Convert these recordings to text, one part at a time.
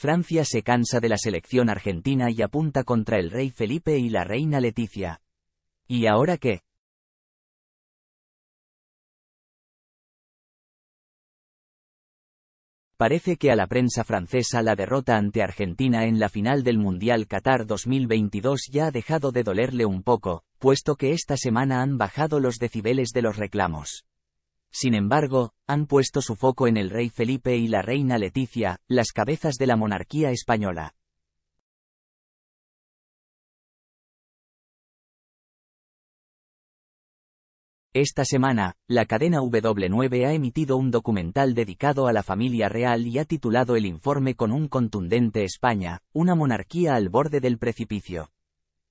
Francia se cansa de la selección argentina y apunta contra el rey Felipe y la reina Leticia. ¿Y ahora qué? Parece que a la prensa francesa la derrota ante Argentina en la final del Mundial Qatar 2022 ya ha dejado de dolerle un poco, puesto que esta semana han bajado los decibeles de los reclamos. Sin embargo, han puesto su foco en el rey Felipe y la reina Leticia, las cabezas de la monarquía española. Esta semana, la cadena W9 ha emitido un documental dedicado a la familia real y ha titulado el informe con un contundente España, una monarquía al borde del precipicio.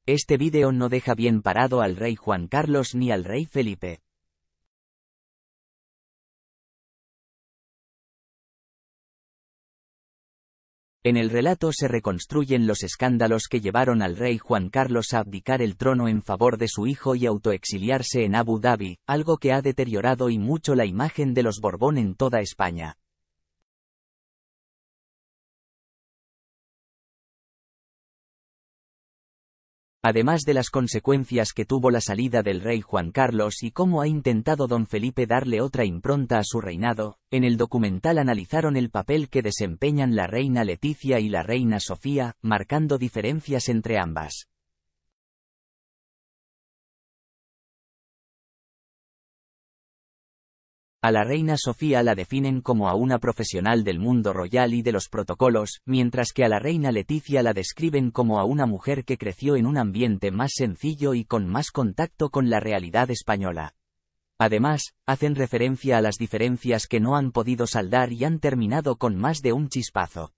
Este vídeo no deja bien parado al rey Juan Carlos ni al rey Felipe. En el relato se reconstruyen los escándalos que llevaron al rey Juan Carlos a abdicar el trono en favor de su hijo y autoexiliarse en Abu Dhabi, algo que ha deteriorado y mucho la imagen de los Borbón en toda España. además de las consecuencias que tuvo la salida del rey Juan Carlos y cómo ha intentado don Felipe darle otra impronta a su reinado, en el documental analizaron el papel que desempeñan la reina Leticia y la reina Sofía, marcando diferencias entre ambas. A la reina Sofía la definen como a una profesional del mundo royal y de los protocolos, mientras que a la reina Leticia la describen como a una mujer que creció en un ambiente más sencillo y con más contacto con la realidad española. Además, hacen referencia a las diferencias que no han podido saldar y han terminado con más de un chispazo.